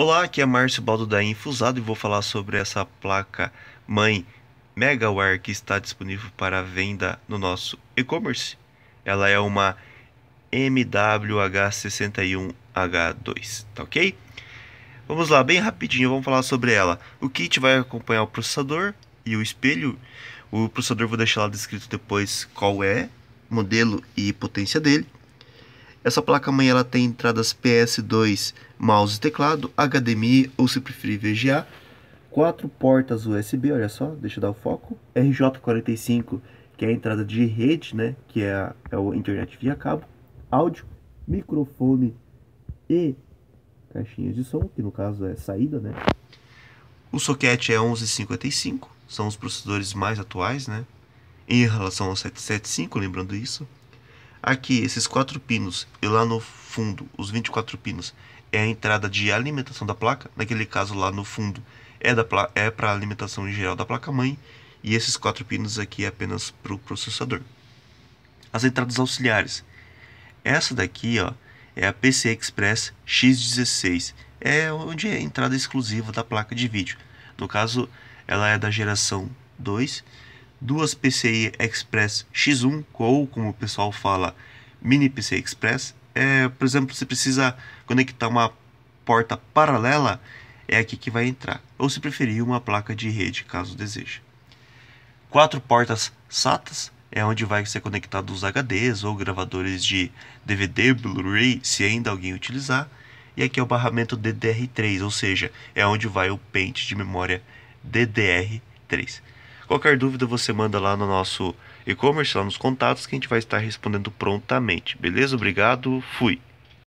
Olá, aqui é Márcio Baldo da Infusado e vou falar sobre essa placa mãe Megaware que está disponível para venda no nosso e-commerce. Ela é uma MWH61H2, tá ok? Vamos lá, bem rapidinho, vamos falar sobre ela. O kit vai acompanhar o processador e o espelho. O processador vou deixar lá descrito depois qual é, modelo e potência dele. Essa placa-mãe ela tem entradas PS2, mouse e teclado, HDMI ou se preferir VGA, quatro portas USB, olha só, deixa eu dar o foco, RJ45, que é a entrada de rede, né, que é, a, é o internet via cabo, áudio, microfone e caixinhas de som, que no caso é saída, né? O soquete é 1155, são os processadores mais atuais, né? Em relação ao 775, lembrando isso. Aqui, esses quatro pinos e lá no fundo, os 24 pinos, é a entrada de alimentação da placa. Naquele caso, lá no fundo, é para é a alimentação em geral da placa-mãe. E esses quatro pinos aqui é apenas para o processador. As entradas auxiliares. Essa daqui ó, é a PCI Express X16. É onde é a entrada exclusiva da placa de vídeo. No caso, ela é da geração 2 duas PCI Express X1, ou como o pessoal fala, Mini PCI Express. É, por exemplo, você precisa conectar uma porta paralela, é aqui que vai entrar. Ou se preferir, uma placa de rede, caso deseje. Quatro portas SATAs, é onde vai ser conectado os HDs ou gravadores de DVD, Blu-ray, se ainda alguém utilizar. E aqui é o barramento DDR3, ou seja, é onde vai o pente de memória DDR3. Qualquer dúvida você manda lá no nosso e-commerce, lá nos contatos, que a gente vai estar respondendo prontamente. Beleza? Obrigado, fui!